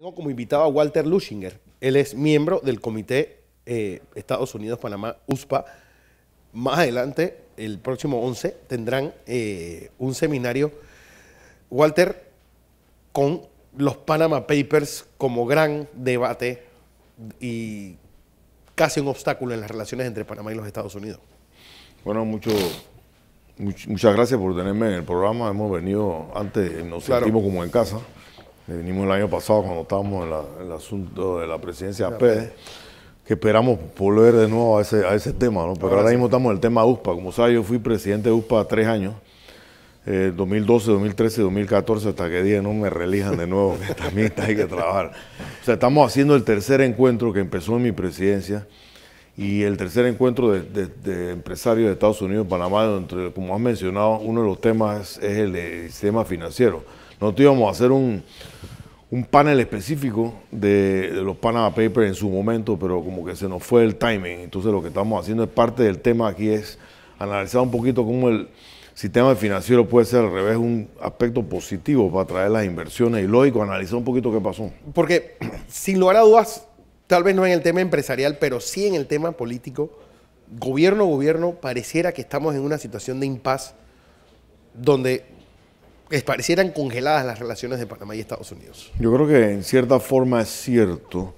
Tengo como invitado a Walter Lushinger. Él es miembro del Comité eh, Estados Unidos-Panamá, USPA. Más adelante, el próximo 11, tendrán eh, un seminario, Walter, con los Panama Papers como gran debate y casi un obstáculo en las relaciones entre Panamá y los Estados Unidos. Bueno, mucho, muchas gracias por tenerme en el programa. Hemos venido antes, nos sentimos como en casa. Venimos el año pasado cuando estábamos en, el asunto de la presidencia de que esperamos volver de nuevo a ese, a ese tema, ¿no? pero ahora, mismo estamos en el tema USPA. Como sabes, yo fui presidente de USPA tres años, 2012, 2013, 2014, hasta que dije no me relijan de nuevo, que también hay que trabajar. O sea, estamos haciendo el tercer encuentro que empezó en mi presidencia y el tercer encuentro de, empresarios de Estados Unidos Panamá, donde, como has mencionado, uno de los temas es, el sistema financiero nosotros íbamos a hacer un, panel específico de, los Panama Papers en su momento, pero como que se nos fue el timing. Entonces lo que estamos haciendo es parte del tema aquí es analizar un poquito cómo el sistema financiero puede ser al revés un aspecto positivo para atraer las inversiones y lógico, analizar un poquito qué pasó. Porque sin lugar a dudas, tal vez no en el tema empresarial, pero sí en el tema político, gobierno, gobierno, pareciera que estamos en una situación de impas donde parecieran congeladas las relaciones de Panamá y Estados Unidos. Yo creo que en cierta forma es cierto.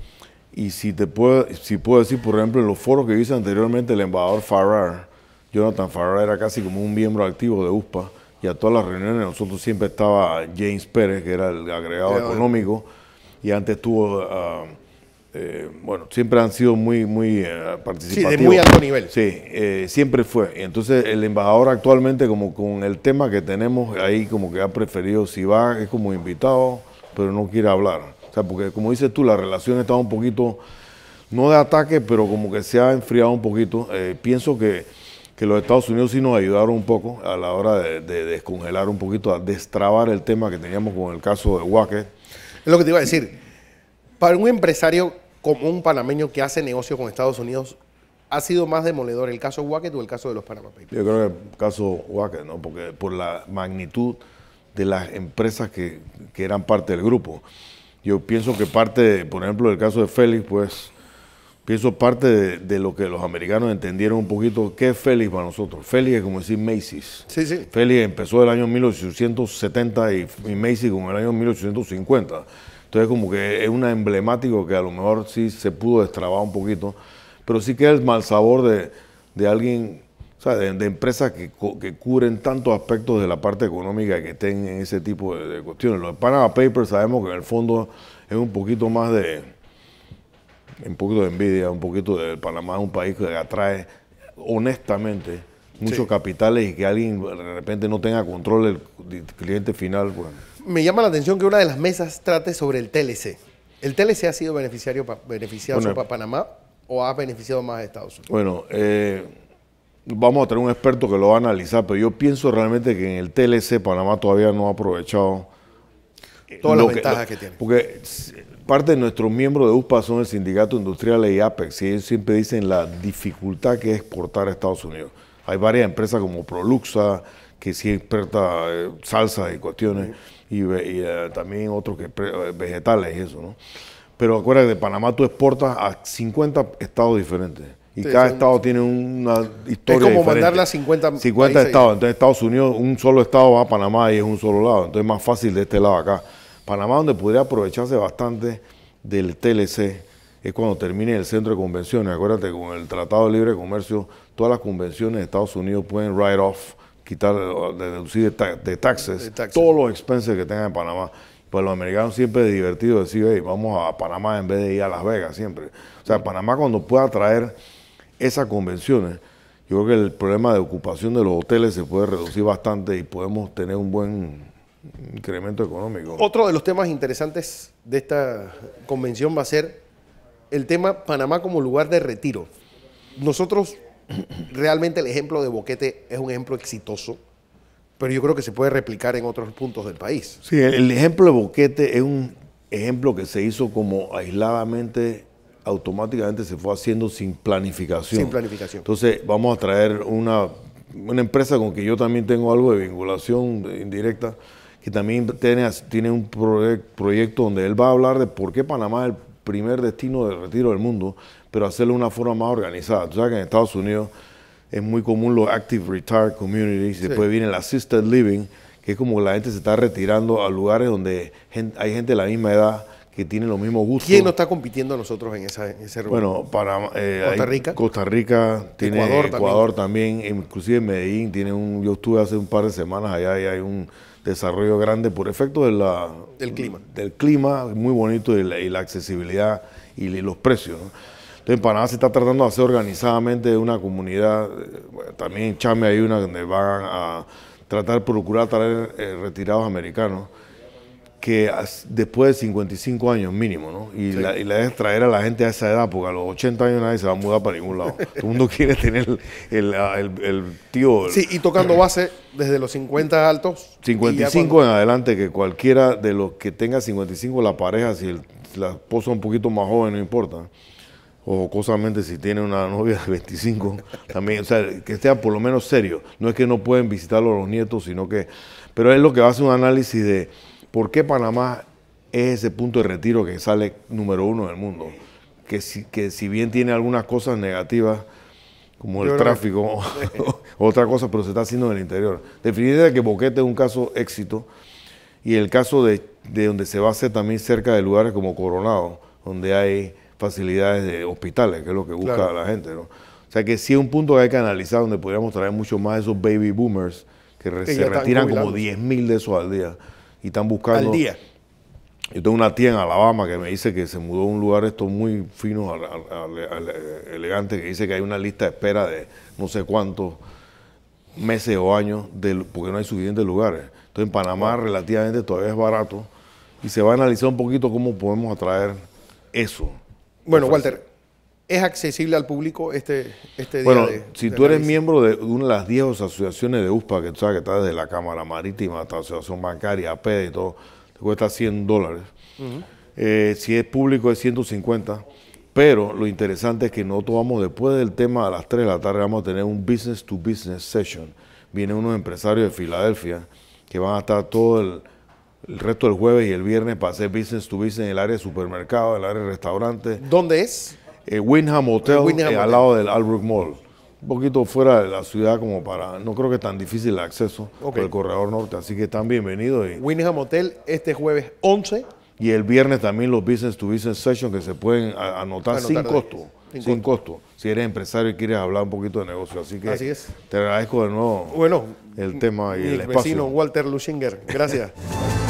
Y si te puedo, si puedo decir, por ejemplo, en los foros que hice anteriormente, el embajador Farrar, Jonathan Farrar era casi como un miembro activo de USPA, y a todas las reuniones nosotros siempre estaba James Pérez, que era el agregado económico, y antes estuvo ah, eh, bueno, siempre han sido muy, muy eh, Sí, de muy alto nivel. Sí, eh, siempre fue. Entonces, el embajador actualmente, como con el tema que tenemos ahí, como que ha preferido, si va, es como invitado, pero no quiere hablar. O sea, porque como dices tú, la relación estaba un poquito, no de ataque, pero como que se ha enfriado un poquito. pienso que, los Estados Unidos sí nos ayudaron un poco a la hora de, descongelar un poquito, a destrabar el tema que teníamos con el caso de Huáquez. Es lo que te iba a decir. Para un empresario como un panameño que hace negocio con Estados Unidos ha sido más demoledor, el caso Wackett o el caso de los Panama Yo creo que el caso Wackett, ¿no? Porque por la magnitud de las empresas que, que eran parte del grupo. Yo pienso que parte, por ejemplo, del caso de Félix, pues pienso parte de, lo que los americanos entendieron un poquito, ¿qué es Félix para nosotros? Félix es como decir Macy's. Sí, sí. Félix empezó el año 1870 y, y Macy's el año 1850. Entonces como que es un emblemático que a lo mejor sí se pudo destrabar un poquito, pero sí que es el mal sabor de, alguien, o sea, de, empresas que, cubren tantos aspectos de la parte económica que estén en ese tipo de, cuestiones. Los de Panama Papers sabemos que en el fondo es un poquito más de, un poquito de envidia, un poquito de Panamá es un país que atrae honestamente muchos capitales y que alguien de repente no tenga control del cliente final. Me llama la atención que una de las mesas trate sobre el TLC. ¿El TLC ha sido beneficiario beneficiado para Panamá o ha beneficiado más a Estados Unidos? Bueno, eh, vamos a tener un experto que lo va a analizar, pero yo pienso realmente que en el TLC Panamá todavía no ha aprovechado eh, todas las ventajas que, tiene. Porque parte de nuestros miembros de USPA son el Sindicato Industrial y APEX, y ellos siempre dicen la dificultad que es exportar a Estados Unidos. Hay varias empresas como Proluxa, que sí experta eh, salsa y cuestiones, y, eh, también otros que eh, vegetales y eso, ¿no? Pero acuérdate, de Panamá tú exportas a 50 estados diferentes. Y cada estado tiene una historia. Es como mandar las 50, 50 estados. Entonces, Estados Unidos, un solo estado va a Panamá y es un solo lado. Entonces, es más fácil de este lado acá. Panamá, donde podría aprovecharse bastante del TLC es cuando termine el centro de convenciones. Acuérdate, con el Tratado de Libre Comercio, todas las convenciones de Estados Unidos pueden write off, quitar, eh, deducir de, taxes, todos los expenses que tengan en Panamá. Pues los americanos siempre es divertido decir, hey, vamos a Panamá en vez de ir a Las Vegas siempre. O sea, Panamá cuando pueda traer esas convenciones, yo creo que el problema de ocupación de los hoteles se puede reducir bastante y podemos tener un buen incremento económico. Otro de los temas interesantes de esta convención va a ser el tema Panamá como lugar de retiro. Nosotros, realmente el ejemplo de Boquete es un ejemplo exitoso, pero yo creo que se puede replicar en otros puntos del país. Sí, el, ejemplo de Boquete es un ejemplo que se hizo como aisladamente automáticamente se fue haciendo sin planificación. Sin planificación. Entonces, vamos a traer una, empresa con que yo también tengo algo de vinculación indirecta, que también tiene, tiene un proyecto donde él va a hablar de por qué Panamá el primer destino de retiro del mundo, pero hacerlo de una forma más organizada. Tú sabes que en Estados Unidos es muy común los active retired communities, después viene el assisted living, que es como la gente se está retirando a lugares donde hay gente de la misma edad que tiene los mismos gustos. ¿Quién no está compitiendo a nosotros en, esa, ese Bueno, para, eh, Costa Rica. Costa Rica, Ecuador, también. inclusive Medellín tiene un, yo estuve hace un par de semanas allá y hay un desarrollo grande por efecto de la, del clima. Del clima, muy bonito, y la, accesibilidad y los precios. Entonces, Panamá se está tratando de hacer organizadamente una comunidad. Eh, también en Chame hay una donde van a tratar, de procurar traer eh, retirados americanos que después de 55 años mínimo, ¿no? Y, la, y traer a la gente a esa edad, porque a los 80 años nadie se va a mudar para ningún lado. Todo el mundo quiere tener el, ah, tío. sí, y tocando base desde los 50 altos. 55 en adelante, que cualquiera de los que tenga 55, la pareja, si la esposa un poquito más joven, no importa. O cosamente si tiene una novia de 25, también, o sea, que sea por lo menos serio. No es que no pueden visitarlo los nietos, sino que. Pero es lo que va a un análisis de ¿Por qué Panamá es ese punto de retiro que sale número uno del mundo? Que si, que si bien tiene algunas cosas negativas, como el tráfico, otra cosa, pero se está haciendo en el interior. Definitivamente que Boquete es un caso éxito, y el caso de, donde se va a hacer también cerca de lugares como Coronado, donde hay facilidades de hospitales, que es lo que busca la gente. ¿no? O sea que sí es un punto que hay que analizar donde podríamos traer mucho más de esos baby boomers que, se retiran como 10.000 de esos al día y están buscando. Al día. Yo tengo una tía en Alabama que me dice que se mudó a un lugar esto muy fino, elegante, que dice que hay una lista de espera de no sé cuántos meses o años porque no hay suficientes lugares. Entonces en Panamá relativamente todavía es barato y se va a analizar un poquito cómo podemos atraer eso. Bueno, Walter, es accesible al público este, este día. Bueno, si tú eres miembro de una de las 10 asociaciones de USPA, que tú sabes que está desde la Cámara Marítima hasta la Asociación Bancaria, APED y todo, te cuesta 100 dólares. Eh, si es público es 150. Pero lo interesante es que nosotros vamos, después del tema a las 3 de la tarde, vamos a tener un business to business session. Vienen unos empresarios de Filadelfia que van a estar todo el, resto del jueves y el viernes para hacer business to business en el área de supermercado, en el área de restaurantes. ¿Dónde es? Eh, Windham Winham Hotel, eh, al lado del Albrook Mall. Un poquito fuera de la ciudad como para, no creo que es tan difícil el acceso por el corredor norte, así que están bienvenidos. Y, Winham Hotel este jueves 11. Y el viernes también los Business to Business Sessions que se pueden anotar, sin costo. Sin, costo. Si eres empresario y quieres hablar un poquito de negocio. Así que es. te agradezco de nuevo bueno, el tema y el espacio. vecino Walter Lushinger. Gracias.